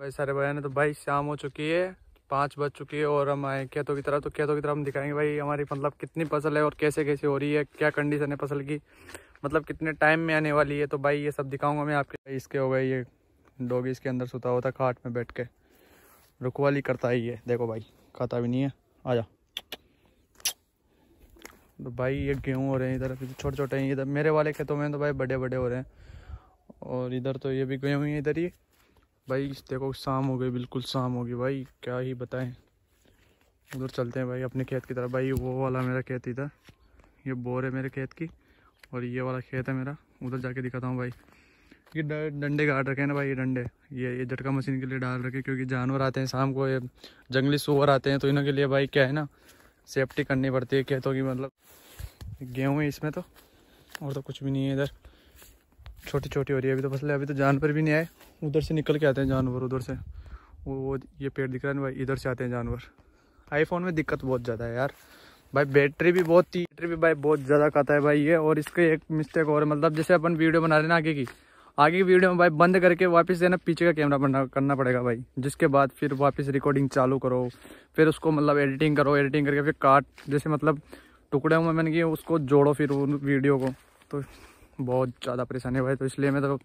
भाई सारे भाई ने तो भाई शाम हो चुकी है पाँच बज चुकी है और हम आए खेतों की तरफ तो खेतों की तरफ हम दिखाएंगे भाई हमारी मतलब कितनी फसल है और कैसे कैसे हो रही है क्या कंडीशन है फसल की मतलब कितने टाइम में आने वाली है तो भाई ये सब दिखाऊंगा मैं आपके इसके हो गए ये डोगी इसके अंदर सुता था खाट में बैठ के रुकवाली करता ही है देखो भाई खाता भी नहीं है आ जा तो भाई ये गेहूँ हो रहे हैं इधर छोटे छोटे हैं इधर मेरे वाले खेतों में तो भाई बड़े बड़े हो रहे हैं और इधर तो ये भी गेहूँ है इधर ही भाई देखो शाम हो गई बिल्कुल शाम हो गई भाई क्या ही बताएं उधर चलते हैं भाई अपने खेत की तरफ भाई वो वाला मेरा खेत इधर ये बोर है मेरे खेत की और ये वाला खेत है मेरा उधर जाके दिखाता हूँ भाई ये डंडे गाड़ रखे हैं ना भाई ये डंडे ये ये झटका मशीन के लिए डाल रखे क्योंकि जानवर आते हैं शाम को ये जंगली सुअर आते हैं तो इनके लिए भाई क्या है ना सेफ्टी करनी पड़ती है खेतों की मतलब गेहूँ है इसमें तो और तो कुछ भी नहीं है इधर छोटी छोटी हो रही है अभी तो फसलें अभी तो जानवर भी नहीं आए उधर से निकल के आते हैं जानवर उधर से वो वो ये पेड़ दिख रहा है भाई इधर से आते हैं जानवर आईफोन में दिक्कत बहुत ज़्यादा है यार भाई बैटरी भी बहुत थी बैटरी भी भाई बहुत ज़्यादा कहता है भाई ये और इसके एक मिस्टेक और मतलब जैसे अपन वीडियो बना रहे ना आगे की आगे की वीडियो में भाई बंद करके वापस देना पीछे का कैमरा बना करना पड़ेगा भाई जिसके बाद फिर वापस रिकॉर्डिंग चालू करो फिर उसको मतलब एडिटिंग करो एडिटिंग करके फिर काट जैसे मतलब टुकड़े में मैंने किए उसको जोड़ो फिर वीडियो को तो बहुत ज़्यादा परेशानी हुआ है तो इसलिए मैं तो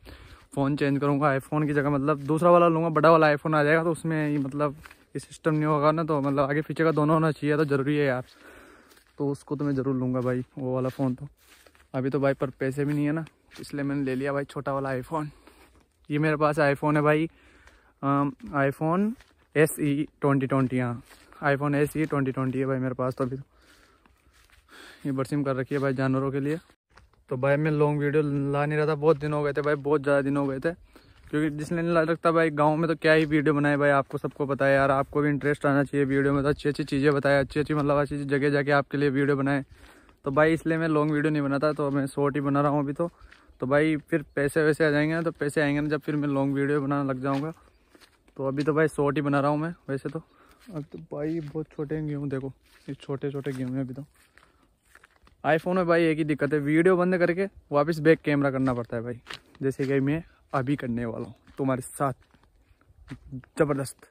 फ़ोन चेंज करूँगा आईफोन की जगह मतलब दूसरा वाला लूँगा बड़ा वाला आईफोन आ जाएगा तो उसमें मतलब ये सिस्टम नहीं होगा ना तो मतलब आगे पीछे का दोनों होना चाहिए तो ज़रूरी है यार तो उसको तो मैं ज़रूर लूँगा भाई वो वाला फ़ोन तो अभी तो भाई पर पैसे भी नहीं है ना तो इसलिए मैंने ले लिया भाई छोटा वाला आईफोन ये मेरे पास आईफोन है भाई iPhone S E twenty twenty हाँ phone S E twenty twenty है भाई मेरे पास तो अभी तो। ये बरसीम कर रखी है भाई जानवरों के लिए तो भाई मैं लॉन्ग वीडियो ला नहीं रहा था बहुत दिन हो गए थे भाई बहुत ज़्यादा दिन हो गए थे क्योंकि जिसने नहीं लगता भाई गाँव में तो क्या ही वीडियो बनाए भाई आपको सबको है यार आपको भी इंटरेस्ट आना चाहिए वीडियो में तो अच्छी अच्छी चीज़ें बताएं अच्छी अच्छी मतलब अच्छी जगह जाके आपके लिए वीडियो बनाए तो भाई इसलिए मैं लॉन्ग वीडियो नहीं बनाता तो मैं शॉर्ट ही बना रहा हूँ अभी तो तो भाई फिर पैसे वैसे आ जाएंगे ना तो पैसे आएंगे ना जब फिर मैं लॉन्ग वीडियो बनाने लग जाऊँगा तो अभी तो भाई शॉर्ट ही बना रहा हूँ मैं वैसे तो अब तो भाई बहुत छोटे गेहूँ देखो ये छोटे छोटे गेहूँ हैं अभी तो आईफोन में भाई एक ही दिक्कत है वीडियो बंद करके वापस बैक कैमरा करना पड़ता है भाई जैसे कि मैं अभी करने वाला हूँ तुम्हारे साथ ज़बरदस्त